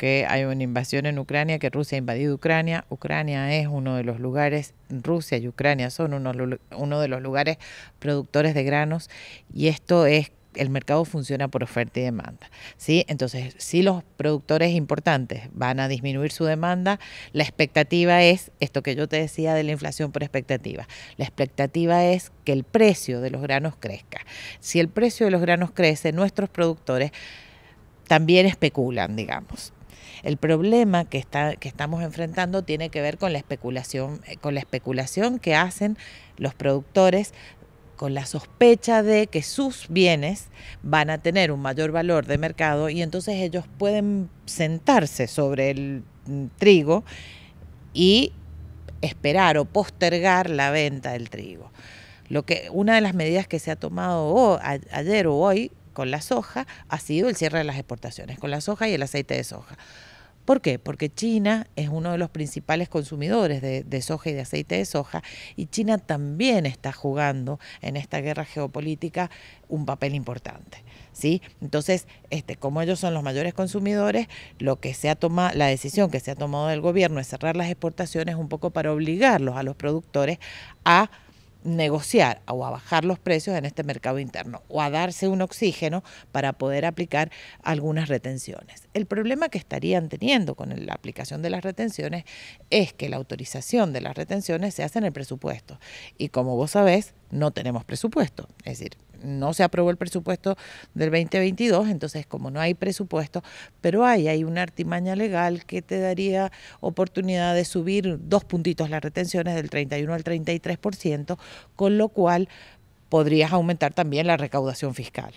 que hay una invasión en Ucrania, que Rusia ha invadido Ucrania. Ucrania es uno de los lugares, Rusia y Ucrania son uno de los lugares productores de granos y esto es el mercado funciona por oferta y demanda. ¿sí? Entonces, si los productores importantes van a disminuir su demanda, la expectativa es, esto que yo te decía de la inflación por expectativa, la expectativa es que el precio de los granos crezca. Si el precio de los granos crece, nuestros productores también especulan, digamos. El problema que, estamos enfrentando tiene que ver con la especulación, eh, con la especulación que hacen los productores con la sospecha de que sus bienes van a tener un mayor valor de mercado y entonces ellos pueden sentarse sobre el mm, trigo y esperar o postergar la venta del trigo. Lo que una de las medidas que se ha tomado ayer o hoy con la soja ha sido el cierre de las exportaciones, con la soja y el aceite de soja. ¿Por qué? Porque China es uno de los principales consumidores de, de, soja y de aceite de soja y China también está jugando en esta guerra geopolítica un papel importante. ¿sí? Entonces, este, como ellos son los mayores consumidores, lo que se ha tomado, la decisión que se ha tomado del gobierno es cerrar las exportaciones un poco para obligarlos a los productores a negociar o a bajar los precios en este mercado interno o a darse un oxígeno para poder aplicar algunas retenciones. El problema que estarían teniendo con la aplicación de las retenciones es que la autorización de las retenciones se hace en el presupuesto y como vos sabés no tenemos presupuesto, es decir, no se aprobó el presupuesto del 2022, entonces como no hay presupuesto, pero hay, hay una artimaña legal que te daría oportunidad de subir dos puntitos las retenciones del 31 al 33%, con lo cual podrías aumentar también la recaudación fiscal.